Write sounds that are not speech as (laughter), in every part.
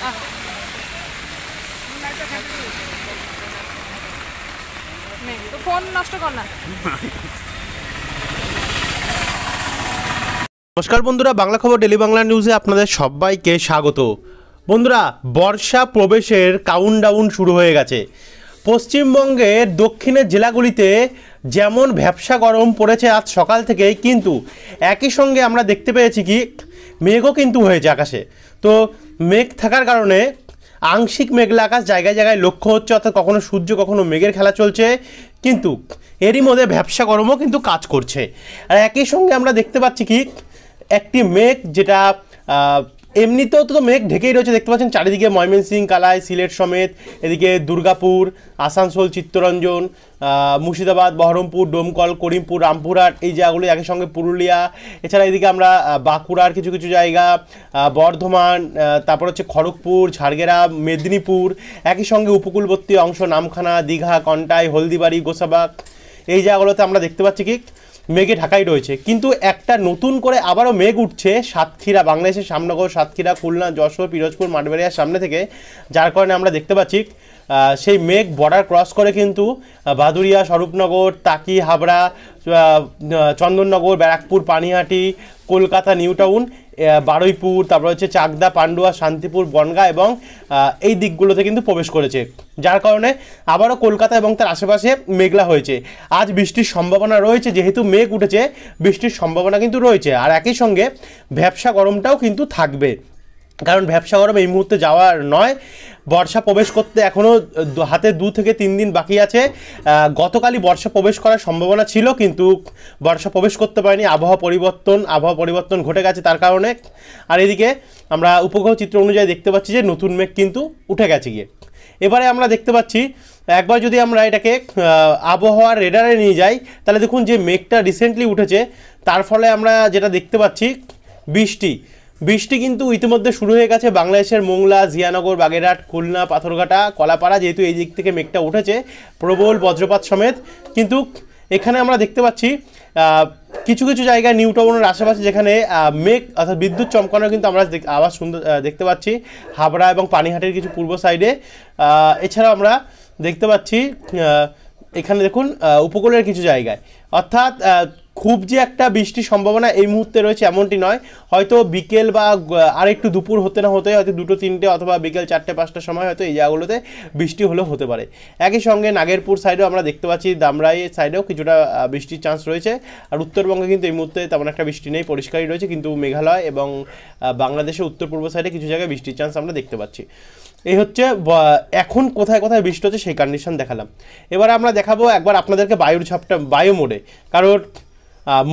নমস্কার বন্ধুরা বাংলা খবর ডেলি বাংলা নিউজে আপনাদের সবাইকে স্বাগত বন্ধুরা বর্ষা প্রবেশের কাউন্টডাউন শুরু হয়ে গেছে পশ্চিমবঙ্গের দক্ষিণের জেলাগুলিতে যেমন ভ্যাবসা গরম পড়েছে আজ সকাল থেকেই কিন্তু একই সঙ্গে আমরা দেখতে পেয়েছি কি মেঘও কিন্তু হয়েছে আকাশে তো মেঘ থাকার কারণে আংশিক মেঘলা আকাশ জায়গায় জায়গায় লক্ষ্য হচ্ছে অর্থাৎ কখনো সূর্য কখনো মেঘের খেলা চলছে কিন্তু এরই মধ্যে ব্যবসা গরমও কিন্তু কাজ করছে আর একই সঙ্গে আমরা দেখতে পাচ্ছি কি একটি মেঘ যেটা এমনিতেও তো মেঘ ঢেকেই রয়েছে দেখতে পাচ্ছেন চারিদিকে ময়মনসিং কালাই সিলেট সমেত এদিকে দুর্গাপুর আসানসোল চিত্তরঞ্জন মুর্শিদাবাদ বহরমপুর ডোমকল করিমপুর রামপুরহাট এই জায়গাগুলি একই সঙ্গে পুরুলিয়া এছাড়া এদিকে আমরা বাঁকুড়ার কিছু কিছু জায়গা বর্ধমান তারপর হচ্ছে খড়গপুর ঝাড়গেরা মেদিনীপুর একই সঙ্গে উপকূলবর্তী অংশ নামখানা দীঘা কন্টাই হলদিবাড়ি গোসাবাগ এই জায়গাগুলোতে আমরা দেখতে পাচ্ছি কি মেঘে ঢাকাই রয়েছে কিন্তু একটা নতুন করে আবারও মেঘ উঠছে সাতক্ষীরা বাংলাদেশের সামনগর সাতক্ষীরা খুলনা যশোর পিরোজপুর মাঠবেড়িয়ার সামনে থেকে যার কারণে আমরা দেখতে পাচ্ছি সেই মেঘ বর্ডার ক্রস করে কিন্তু ভাদুরিয়া স্বরূপনগর তাকি হাবড়া চন্দননগর ব্যারাকপুর পানিহাটি কলকাতা নিউ টাউন বারুইপুর তারপর হচ্ছে চাকদা পান্ডুয়া শান্তিপুর বনগা এবং এই দিকগুলোতে কিন্তু প্রবেশ করেছে যার কারণে আবারও কলকাতা এবং তার আশেপাশে মেঘলা হয়েছে আজ বৃষ্টির সম্ভাবনা রয়েছে যেহেতু মেঘ উঠেছে বৃষ্টির সম্ভাবনা কিন্তু রয়েছে আর একই সঙ্গে ব্যবসা গরমটাও কিন্তু থাকবে কারণ ব্যবসা গরম এই মুহূর্তে যাওয়ার নয় বর্ষা প্রবেশ করতে এখনও হাতে দু থেকে তিন দিন বাকি আছে গতকালই বর্ষা প্রবেশ করার সম্ভাবনা ছিল কিন্তু বর্ষা প্রবেশ করতে পারেনি আবহাওয়া পরিবর্তন আবহাওয়া পরিবর্তন ঘটে গেছে তার কারণে আর এদিকে আমরা উপগ্রহ চিত্র অনুযায়ী দেখতে পাচ্ছি যে নতুন মেঘ কিন্তু উঠে গেছে গিয়ে এবারে আমরা দেখতে পাচ্ছি একবার যদি আমরা এটাকে আবহাওয়ার রেডারে নিয়ে যাই তাহলে দেখুন যে মেঘটা রিসেন্টলি উঠেছে তার ফলে আমরা যেটা দেখতে পাচ্ছি বৃষ্টি বৃষ্টি কিন্তু ইতিমধ্যে শুরু হয়ে গেছে বাংলাদেশের মোংলা জিয়ানগর বাগেরহাট খুলনা পাথরঘাটা কলাপাড়া যেহেতু এই দিক থেকে মেঘটা উঠেছে প্রবল বজ্রপাত সমেত কিন্তু এখানে আমরা দেখতে পাচ্ছি কিছু কিছু জায়গায় নিউ টাউনের আশেপাশে যেখানে মেঘ অর্থাৎ বিদ্যুৎ চমকানো কিন্তু আমরা আবার সুন্দর দেখতে পাচ্ছি হাবড়া এবং পানিহাটের কিছু পূর্ব সাইডে এছাড়া আমরা দেখতে পাচ্ছি এখানে দেখুন উপকূলের কিছু জায়গায় অর্থাৎ খুব যে একটা বৃষ্টির সম্ভাবনা এই মুহূর্তে রয়েছে এমনটি নয় হয়তো বিকেল বা আরেকটু দুপুর হতে না হতে হয়তো দুটো তিনটে অথবা বিকেল চারটে পাঁচটার সময় হয়তো এই জায়গাগুলোতে বৃষ্টি হলেও হতে পারে একই সঙ্গে নাগেরপুর সাইডেও আমরা দেখতে পাচ্ছি দামরাই সাইডেও কিছুটা বৃষ্টির চান্স রয়েছে আর উত্তরবঙ্গে কিন্তু এই মুহূর্তে তেমন একটা বৃষ্টি নেই পরিষ্কারই রয়েছে কিন্তু মেঘালয় এবং বাংলাদেশের উত্তর পূর্ব সাইডে কিছু জায়গায় বৃষ্টির চান্স আমরা দেখতে পাচ্ছি এই হচ্ছে এখন কোথায় কোথায় বৃষ্টি হচ্ছে সেই কন্ডিশন দেখালাম এবার আমরা দেখাবো একবার আপনাদেরকে বায়ুর ছাপটা বায়ু মোড়ে কারণ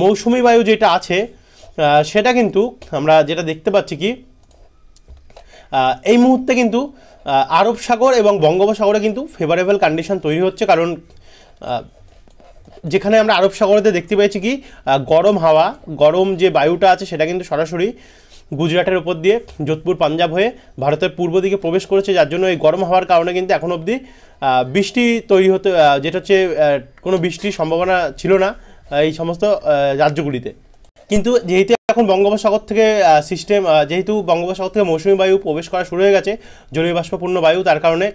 মৌসুমি বায়ু যেটা আছে সেটা কিন্তু আমরা যেটা দেখতে পাচ্ছি কি এই মুহূর্তে কিন্তু আরব সাগর এবং বঙ্গোপসাগরে কিন্তু ফেভারেবল কন্ডিশন তৈরি হচ্ছে কারণ যেখানে আমরা আরব সাগরেতে দেখতে পেয়েছি কি গরম হাওয়া গরম যে বায়ুটা আছে সেটা কিন্তু সরাসরি গুজরাটের ওপর দিয়ে যোধপুর পাঞ্জাব হয়ে ভারতের পূর্ব দিকে প্রবেশ করেছে যার জন্য এই গরম হওয়ার কারণে কিন্তু এখন অবধি বৃষ্টি তৈরি হতে যেটা হচ্ছে কোনো বৃষ্টির সম্ভাবনা ছিল না এই সমস্ত রাজ্যগুলিতে কিন্তু যেহেতু এখন বঙ্গোপসাগর থেকে সিস্টেম যেহেতু বঙ্গোপসাগর থেকে মৌসুমি বায়ু প্রবেশ করা শুরু হয়ে গেছে জলীয় বাষ্পপূর্ণ বায়ু তার কারণে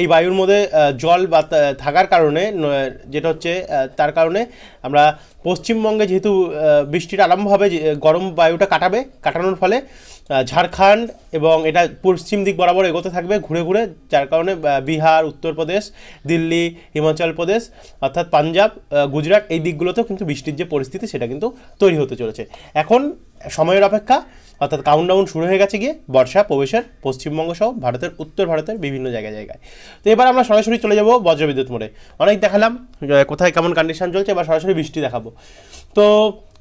এই বায়ুর মধ্যে জল বা থাকার কারণে যেটা হচ্ছে তার কারণে আমরা পশ্চিমবঙ্গে যেহেতু বৃষ্টিটা আরম্ভ হবে গরম বায়ুটা কাটাবে কাটানোর ফলে ঝাড়খণ্ড এবং এটা পশ্চিম দিক বরাবর এগোতে থাকবে ঘুরে ঘুরে যার কারণে বিহার উত্তরপ্রদেশ দিল্লি হিমাচল প্রদেশ অর্থাৎ পাঞ্জাব গুজরাট এই দিকগুলোতেও কিন্তু বৃষ্টির যে পরিস্থিতি সেটা কিন্তু তৈরি হতে চলেছে এখন সময়ের অপেক্ষা অর্থাৎ কাউন্টডাউন শুরু হয়ে গেছে গিয়ে বর্ষা প্রবেশের পশ্চিমবঙ্গ সহ ভারতের উত্তর ভারতের বিভিন্ন জায়গায় জায়গায় তো এবার আমরা সরাসরি চলে যাবো বজ্রবিদ্যুৎ মোড়ে অনেক দেখালাম কোথায় কেমন কন্ডিশন চলছে এবার সরাসরি বৃষ্টি দেখাবো তো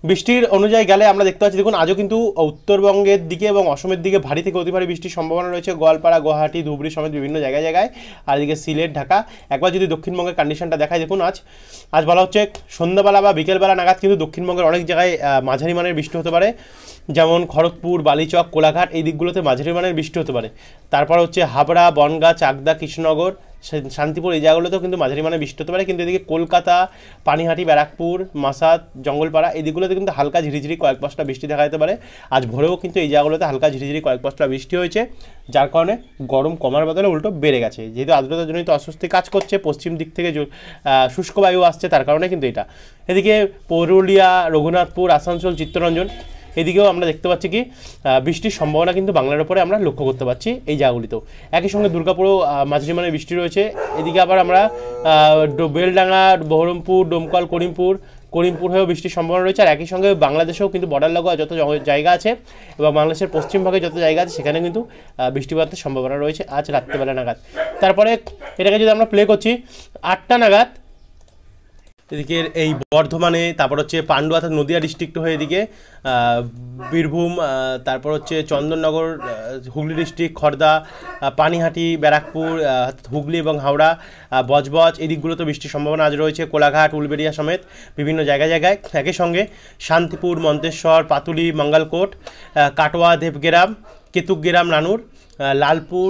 বৃষ্টির অনুযায়ী গেলে আমরা দেখতে পাচ্ছি দেখুন আজও কিন্তু উত্তরবঙ্গের দিকে এবং অসমের দিকে ভারী থেকে অতি ভারী বৃষ্টির সম্ভাবনা রয়েছে গোয়ালপাড়া গুয়াহাটি ধুবড়ি সমেত বিভিন্ন জায়গায় জায়গায় আর এদিকে সিলেট ঢাকা একবার যদি দক্ষিণবঙ্গের কন্ডিশনটা দেখায় দেখুন আজ আজ বলা হচ্ছে সন্ধ্যাবেলা বা বিকেলবেলা নাগাদ কিন্তু দক্ষিণবঙ্গের অনেক জায়গায় মাঝারি মানের বৃষ্টি হতে পারে যেমন খড়গপুর বালিচক কোলাঘাট এই দিকগুলোতে মাঝারি মানের বৃষ্টি হতে পারে তারপর হচ্ছে হাবড়া বনগা চাকদা কৃষ্ণনগর শান্তিপুর এই জায়গাগুলোতেও কিন্তু মাঝারি মানে বৃষ্টি হতে পারে কিন্তু এদিকে কলকাতা পানিহাটি ব্যারাকপুর মাসাদ জঙ্গলপাড়া এদিকগুলোতে কিন্তু হালকা ঝিরিঝিরি কয়েক পাঁচটা বৃষ্টি দেখা যেতে পারে আজ ভোরেও কিন্তু এই জায়গাগুলোতে হালকা ঝিরিঝিরি কয়েক পাঁচটা বৃষ্টি হয়েছে যার কারণে গরম কমার বদলে উল্টো বেড়ে গেছে যেহেতু আদ্রতার জন্যই তো অস্বস্তি কাজ করছে পশ্চিম দিক থেকে শুষ্ক বায়ু আসছে তার কারণে কিন্তু এটা এদিকে পুরুলিয়া রঘুনাথপুর আসানসোল চিত্তরঞ্জন এদিকেও আমরা দেখতে পাচ্ছি কি বৃষ্টির সম্ভাবনা কিন্তু বাংলার ওপরে আমরা লক্ষ্য করতে পারছি এই জায়গাগুলিতেও একই সঙ্গে দুর্গাপুরেও মাঝারি মানে বৃষ্টি রয়েছে এদিকে আবার আমরা বেলডাঙ্গা বহরমপুর ডোমকল করিমপুর করিমপুর হয়েও বৃষ্টির সম্ভাবনা রয়েছে আর একই সঙ্গে বাংলাদেশেও কিন্তু বর্ডার লাগোয়া যত জায়গা আছে এবং বাংলাদেশের পশ্চিমভাগে যত জায়গা আছে সেখানে কিন্তু বৃষ্টিপাতের সম্ভাবনা রয়েছে আজ রাত্রেবেলা নাগাদ তারপরে এটাকে যদি আমরা প্লে করছি আটটা নাগাদ এদিকে এই বর্ধমানে তারপর হচ্ছে পাণ্ডু অর্থাৎ নদিয়া ডিস্ট্রিক্ট হয়ে এদিকে বীরভূম তারপর হচ্ছে চন্দননগর হুগলি ডিস্ট্রিক্ট খর্দা পানিহাটি ব্যারাকপুর হুগলি এবং হাওড়া বজবজ এদিকগুলোতে বৃষ্টির সম্ভাবনা আজ রয়েছে কোলাঘাট উলবেড়িয়া সমেত বিভিন্ন জায়গায় জায়গায় একই সঙ্গে শান্তিপুর মন্তেশ্বর পাতুলি মঙ্গলকোট কাটোয়া দেবগেরাম কেতুকগেরাম নানুর লালপুর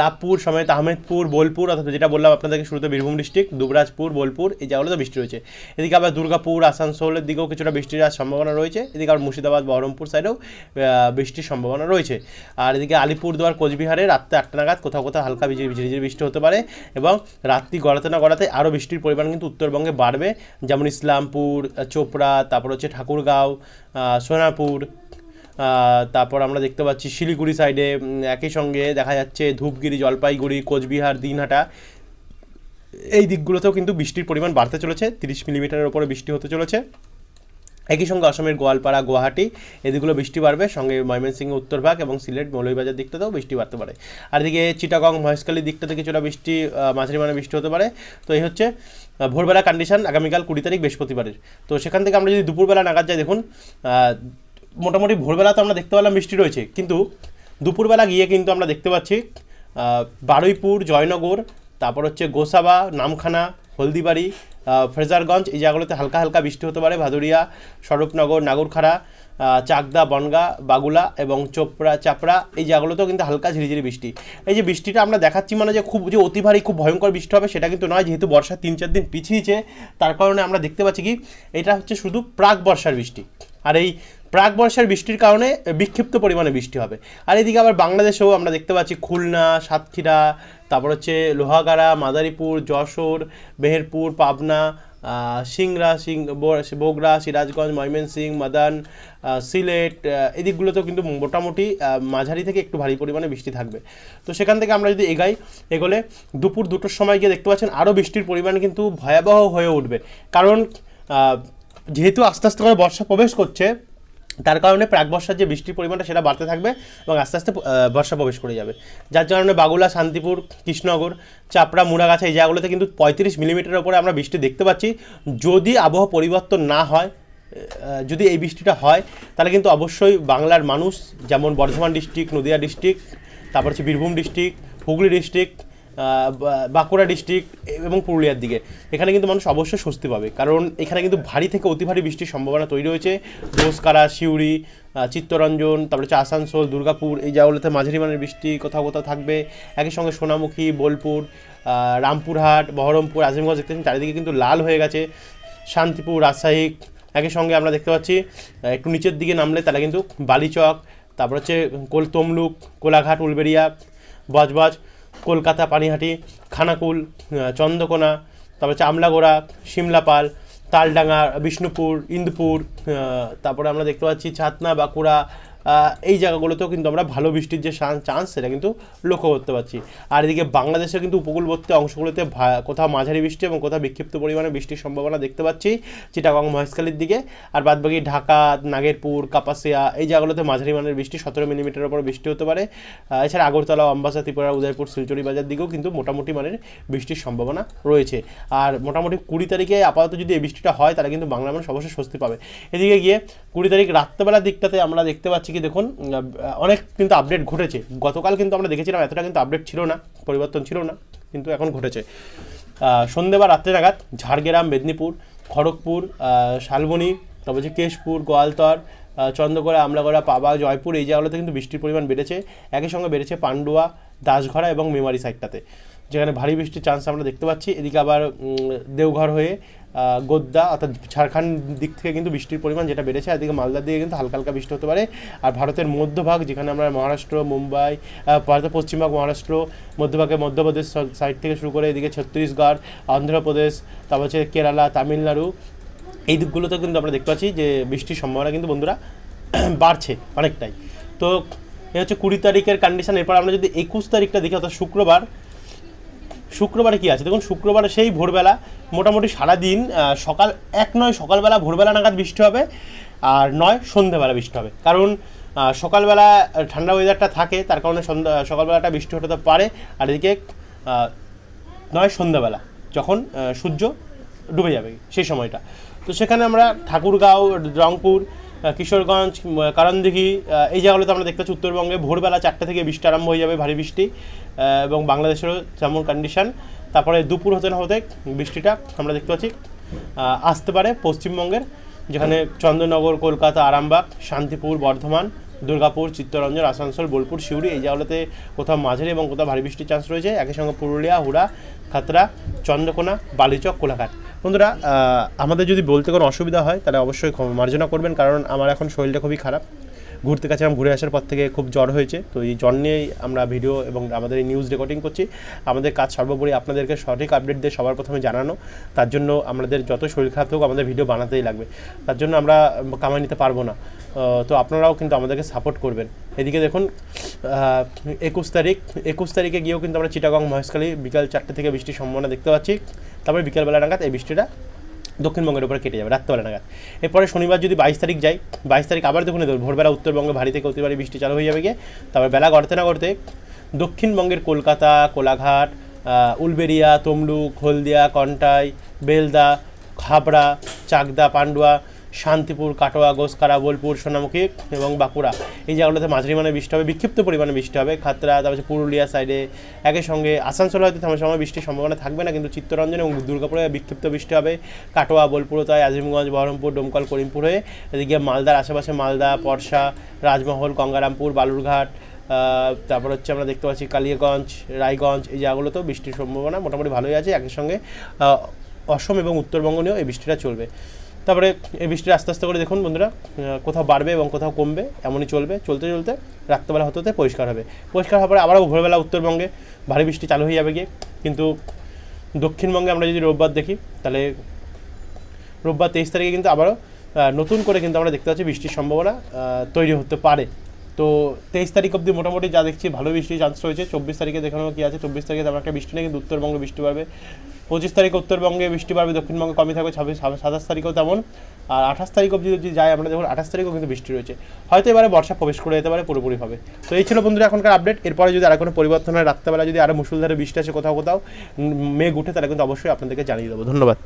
লাভপুর সমেত আহমেদপুর বোলপুর অর্থাৎ যেটা বললাম আপনাদেরকে শুরুতে বীরভূম ডিস্ট্রিক্ট দুবরাজপুর বোলপুর এই জায়গাগুলোতে বৃষ্টি রয়েছে এদিকে আবার দুর্গাপুর আসানসোলের দিকেও কিছুটা বৃষ্টির সম্ভাবনা রয়েছে এদিকে আবার মুর্শিদাবাদ বহরমপুর সাইডেও বৃষ্টির সম্ভাবনা রয়েছে আর এদিকে আলিপুরদুয়ার কোচবিহারে রাত্রে আটটা নাগাদ কোথাও কোথাও হালকা ঝিরিঝিরি বৃষ্টি হতে পারে এবং রাত্রি গড়াতে না গড়াতে আরও বৃষ্টির পরিমাণ কিন্তু উত্তরবঙ্গে বাড়বে যেমন ইসলামপুর চোপড়া তারপর হচ্ছে ঠাকুরগাঁও সোনাপুর তারপর আমরা দেখতে পাচ্ছি শিলিগুড়ি সাইডে একই সঙ্গে দেখা যাচ্ছে ধূপগিরি জলপাইগুড়ি কোচবিহার দিনহাটা এই দিকগুলোতেও কিন্তু বৃষ্টির পরিমাণ বাড়তে চলেছে তিরিশ মিলিমিটারের ওপরে বৃষ্টি হতে চলেছে একই সঙ্গে অসমের গোয়ালপাড়া গুয়াহাটি এদিকগুলো বৃষ্টি বাড়বে সঙ্গে ময়মনসিংহ উত্তরভাগ এবং সিলেট মৌলভীবাজার দিকটাতেও বৃষ্টি বাড়তে পারে আর এদিকে চিটাগং মহেশখালীর দিকটাতে কিছুটা বৃষ্টি মাঝারি মানে বৃষ্টি হতে পারে তো এই হচ্ছে ভোরবেলা কন্ডিশন আগামীকাল কুড়ি তারিখ বৃহস্পতিবারের তো সেখান থেকে আমরা যদি দুপুরবেলা নাগাদ যাই দেখুন মোটামুটি ভোরবেলা তো আমরা দেখতে পেলাম বৃষ্টি রয়েছে কিন্তু দুপুরবেলা গিয়ে কিন্তু আমরা দেখতে পাচ্ছি বারুইপুর জয়নগর তারপর হচ্ছে গোসাবা নামখানা হলদিবাড়ি ফ্রেজারগঞ্জ এই জায়গাগুলোতে হালকা হালকা বৃষ্টি হতে পারে ভাদুরিয়া স্বরূপনগর নাগরখাড়া চাকদা বনগা বাগুলা এবং চোপড়া চাপড়া এই জায়গাগুলোতেও কিন্তু হালকা ঝিরিঝিরি বৃষ্টি এই যে বৃষ্টিটা আমরা দেখাচ্ছি মানে যে খুব যে অতি ভারী খুব ভয়ঙ্কর বৃষ্টি হবে সেটা কিন্তু নয় যেহেতু বর্ষা তিন চার দিন পিছিয়েছে তার কারণে আমরা দেখতে পাচ্ছি কি এটা হচ্ছে শুধু প্রাক বর্ষার বৃষ্টি আর এই প্রাক বর্ষার বৃষ্টির কারণে বিক্ষিপ্ত পরিমাণে বৃষ্টি হবে আর এদিকে আবার বাংলাদেশেও আমরা দেখতে পাচ্ছি খুলনা সাতক্ষীরা তারপর হচ্ছে লোহাগাড়া মাদারীপুর যশোর মেহেরপুর পাবনা সিংরা সিং বগরা সিরাজগঞ্জ ময়মনসিং মাদান সিলেট এদিকগুলোতেও কিন্তু মোটামুটি মাঝারি থেকে একটু ভারী পরিমাণে বৃষ্টি থাকবে তো সেখান থেকে আমরা যদি এগাই এগোলে দুপুর দুটোর সময় গিয়ে দেখতে পাচ্ছেন আরও বৃষ্টির পরিমাণ কিন্তু ভয়াবহ হয়ে উঠবে কারণ যেহেতু আস্তে আস্তে করে বর্ষা প্রবেশ করছে তার কারণে প্রাক বর্ষার যে বৃষ্টির পরিমাণটা সেটা বাড়তে থাকবে এবং আস্তে আস্তে বর্ষা প্রবেশ করে যাবে যার কারণে বাগুলা শান্তিপুর কৃষ্ণনগর চাপড়া মুড়াগাছা এই জায়গাগুলোতে কিন্তু পঁয়ত্রিশ মিলিমিটারের ওপরে আমরা বৃষ্টি দেখতে পাচ্ছি যদি আবহাওয়া পরিবর্তন না হয় যদি এই বৃষ্টিটা হয় তাহলে কিন্তু অবশ্যই বাংলার মানুষ যেমন বর্ধমান ডিস্ট্রিক্ট নদিয়া ডিস্ট্রিক্ট তারপর হচ্ছে Birbhum district Hooghly district Bankura district এবং পুরুলিয়ার দিকে এখানে কিন্তু মানুষ অবশ্যই স্বস্তি পাবে কারণ এখানে কিন্তু ভারী থেকে অতি ভারী বৃষ্টির সম্ভাবনা তৈরি হয়েছে দোসকারা শিউরি চিত্তরঞ্জন তারপরে হচ্ছে আসানসোল দুর্গাপুর এই জায়গাগুলোতে মাঝারি মানের বৃষ্টি কোথাও কোথাও থাকবে একই সঙ্গে সোনামুখী বোলপুর রামপুরহাট বহরমপুর আজিমগঞ্জ দেখতে পাচ্ছেন চারিদিকে কিন্তু লাল হয়ে গেছে শান্তিপুর রাজশাহী একই সঙ্গে আমরা দেখতে পাচ্ছি একটু নিচের দিকে নামলে তারা কিন্তু বালিচক তারপর হচ্ছে কোল তমলুক কোলাঘাট উলবেড়িয়া বজবজ কলকাতা পানিহাটি খানাকুল চন্দ্রকোনা তারপরে চামলাগোড়া সিমলাপাল তালডাঙ্গা বিষ্ণুপুর ইন্দুপুর তারপরে আমরা দেখতে পাচ্ছি ছাতনা বাঁকুড়া এই জায়গাগুলোতেও কিন্তু আমরা ভালো বৃষ্টির যে চান্স সেটা কিন্তু লক্ষ্য করতে পারছি আর এদিকে বাংলাদেশের কিন্তু উপকূলবর্তী অংশগুলোতে কোথাও মাঝারি বৃষ্টি এবং কোথাও বিক্ষিপ্ত পরিমাণে বৃষ্টির সম্ভাবনা দেখতে পাচ্ছি চিটাগং মহেশখালীর দিকে আর বাদবাকি ঢাকা নাগেরপুর কাপাসিয়া এই জায়গাগুলোতে মাঝারি মানের বৃষ্টি সতেরো মিলিমিটারের ওপর বৃষ্টি হতে পারে এছাড়া আগরতলা অম্বাসা ত্রিপুরা উদয়পুর শিলচরি বাজার দিকেও কিন্তু মোটামুটি মানের বৃষ্টির সম্ভাবনা রয়েছে আর মোটামুটি কুড়ি তারিখে আপাতত যদি এই বৃষ্টিটা হয় তাহলে কিন্তু বাংলা মানুষ অবশ্যই স্বস্তি পাবে এদিকে গিয়ে কুড়ি তারিখ রাত্রেবেলার দিকটাতে আমরা দেখতে পাচ্ছি কি দেখুন অনেক কিন্তু আপডেট ঘটেছে গতকাল কিন্তু আমরা দেখেছিলাম এতটা কিন্তু আপডেট ছিল না পরিবর্তন ছিল না কিন্তু এখন ঘটেছে সন্ধে বা রাত্রে নাগাদ ঝাড়গ্রাম মেদিনীপুর খড়গপুর শালবনি তারপর হচ্ছে কেশপুর গোয়ালতর চন্দ্রকোড়া আমলাগড়া পাবা জয়পুর এই জায়গাগুলোতে কিন্তু বৃষ্টির পরিমাণ বেড়েছে একই সঙ্গে বেড়েছে পান্ডুয়া দাসঘরা এবং মেমারি সাইডটাতে যেখানে ভারী বৃষ্টির চান্স আমরা দেখতে পাচ্ছি এদিকে আবার দেওঘর হয়ে গোদ্দা অর্থাৎ ঝাড়খণ্ড দিক থেকে কিন্তু বৃষ্টির পরিমাণ যেটা বেড়েছে এদিকে মালদার দিকে কিন্তু হালকা হালকা বৃষ্টি হতে পারে আর ভারতের মধ্যভাগ যেখানে আমরা মহারাষ্ট্র মুম্বাই ভারতের পশ্চিমবঙ্গ মহারাষ্ট্র মধ্যভাগে মধ্যপ্রদেশ সাইড থেকে শুরু করে এদিকে ছত্তিশগড় অন্ধ্রপ্রদেশ তারপর হচ্ছে কেরালা তামিলনাড়ু এই দিকগুলোতে কিন্তু আমরা দেখতে পাচ্ছি যে বৃষ্টির সম্ভাবনা কিন্তু বন্ধুরা (clears throat) বাড়ছে অনেকটাই তো এ হচ্ছে কুড়ি তারিখের কন্ডিশন এরপর আমরা যদি একুশ তারিখটা দেখি অর্থাৎ শুক্রবার শুক্রবারে কি আছে দেখুন শুক্রবারে সেই ভোরবেলা মোটামুটি সারাদিন সকাল এক নয় সকালবেলা ভোরবেলা নাগাদ বৃষ্টি হবে আর নয় সন্ধেবেলা বৃষ্টি হবে কারণ সকালবেলা ঠান্ডা ওয়েদারটা থাকে তার কারণে সন্ধ্যা সকালবেলাটা বৃষ্টি হতে পারে আর এদিকে নয় সন্ধ্যাবেলা যখন সূর্য ডুবে যাবে সেই সময়টা তো সেখানে আমরা ঠাকুরগাঁও রংপুর কিশোরগঞ্জ কারণদিঘি এই জায়গাগুলোতে আমরা দেখতে পাচ্ছি উত্তরবঙ্গে ভোরবেলা চারটে থেকে বৃষ্টি আরম্ভ হয়ে যাবে ভারী বৃষ্টি এবং বাংলাদেশেরও যেমন কন্ডিশান তারপরে দুপুর হতে না হতে বৃষ্টিটা আমরা দেখতে পাচ্ছি আসতে পারে পশ্চিমবঙ্গের যেখানে চন্দ্রনগর কলকাতা আরামবাগ শান্তিপুর বর্ধমান দুর্গাপুর চিত্তরঞ্জন আসানসোল বোলপুর শিউরি এই জায়গাগুলোতে কোথাও মাঝারি এবং কোথাও ভারী বৃষ্টির চান্স রয়েছে একই সঙ্গে পুরুলিয়া হুড়া খাতড়া চন্দ্রকোনা বালিচক কোলাঘাট বন্ধুরা আমাদের যদি বলতে কোনো অসুবিধা হয় তাহলে অবশ্যই মার্জনা করবেন কারণ আমার এখন শরীরটা খুবই খারাপ ঘুরতে গেছিলাম ঘুরে আসার পর থেকে খুব জ্বর হয়েছে তো এই জ্বর নিয়েই আমরা ভিডিও এবং আমাদের এই নিউজ রেকর্ডিং করছি আমাদের কাজ সর্বোপরি আপনাদেরকে সঠিক আপডেট দিয়ে সবার প্রথমে জানানো তার জন্য আমাদের যত শরীর খারাপ হোক আমাদের ভিডিও বানাতেই লাগবে তার জন্য আমরা কামাই নিতে পারবো না তো আপনারাও কিন্তু আমাদেরকে সাপোর্ট করবেন এদিকে দেখুন একুশ তারিখ একুশ তারিখে গিয়েও কিন্তু আমরা চিটাগং মহেশখালী বিকাল চারটে থেকে বৃষ্টির সম্ভাবনা দেখতে পাচ্ছি তারপরে বিকালবেলা নাগাদ এই বৃষ্টিটা দক্ষিণবঙ্গের উপরে কেটে যাবে রাত্রেবেলা নাগাদ এরপরে শনিবার যদি বাইশ তারিখ যাই বাইশ তারিখ আবার দেখুন ভোরবেলা উত্তরবঙ্গে ভারী থেকে অতিবারে বৃষ্টি চালু হয়ে যাবে গিয়ে তারপর বেলা গড়তে না গড়তে দক্ষিণবঙ্গের কলকাতা কোলাঘাট উলবেরিয়া তমলুক হলদিয়া কন্টাই বেলদা খাবড়া চাকদা পান্ডুয়া শান্তিপুর কাটোয়া গোসকারা বোলপুর সোনামুখী এবং বাঁকুড়া এই জায়গাগুলোতে মাঝারি মানে বৃষ্টি হবে বিক্ষিপ্ত পরিমাণে বৃষ্টি হবে খাতরা তারপরে পুরুলিয়া সাইডে একই সঙ্গে আসানসোল হয়তো থামার সময় বৃষ্টির সম্ভাবনা থাকবে না কিন্তু চিত্তরঞ্জন এবং দুর্গাপুরে বিক্ষিপ্ত বৃষ্টি হবে কাটোয়া বোলপুর তাই আজিমগঞ্জ বহরমপুর ডোমকল করিমপুর হয়ে এদিকে মালদার আশেপাশে মালদা পরশা রাজমহল গঙ্গারামপুর বালুরঘাট তারপর হচ্ছে আমরা দেখতে পাচ্ছি কালিয়াগঞ্জ রায়গঞ্জ এই জায়গাগুলোতেও বৃষ্টির সম্ভাবনা মোটামুটি ভালোই আছে একই সঙ্গে অসম এবং উত্তরবঙ্গ নিয়েও এই বৃষ্টিটা চলবে তারপরে এই বৃষ্টি আস্তে আস্তে করে দেখুন বন্ধুরা কোথাও বাড়বে এবং কোথাও কমবে এমনই চলবে চলতে চলতে রাত্রেবেলা হতে হতে পরিষ্কার হবে পরিষ্কার হওয়ার পরে আবারও ভোরবেলা উত্তরবঙ্গে ভারী বৃষ্টি চালু হয়ে যাবে গিয়ে কিন্তু দক্ষিণবঙ্গে আমরা যদি রোববার দেখি তাহলে রোববার তেইশ তারিখে কিন্তু আবারও নতুন করে কিন্তু আমরা দেখতে পাচ্ছি বৃষ্টির সম্ভাবনা তৈরি হতে পারে তো তেইশ তারিখ অবধি মোটামুটি যা দেখছি ভালো বৃষ্টির চান্স রয়েছে চব্বিশ তারিখে দেখানো কি আছে চব্বিশ তারিখে তেমন একটা বৃষ্টি নেই কিন্তু উত্তরবঙ্গে বৃষ্টি পাবে পঁচিশ তারিখে উত্তরবঙ্গে বৃষ্টি পাবে দক্ষিণবঙ্গে কমই থাকবে ছাব্বিশ সাতাশ তারিখেও তেমন আর আঠাশ তারিখ অবধি যদি যাই আমরা দেখুন আঠাশ তারিখও কিন্তু বৃষ্টি রয়েছে হয়তো এবারে বর্ষা প্রবেশ করে যেতে পারে পুরোপুরিভাবে তো এই ছিল বন্ধুরা এখনকার আপডেট এরপরে যদি আর কোনো পরিবর্তন হয় রাত্রেবেলা যদি আরও মুসুলধারে বৃষ্টি আসে কোথাও কোথাও মেঘ উঠে তাহলে কিন্তু অবশ্যই আপনাদেরকে জানিয়ে দেবো ধন্যবাদ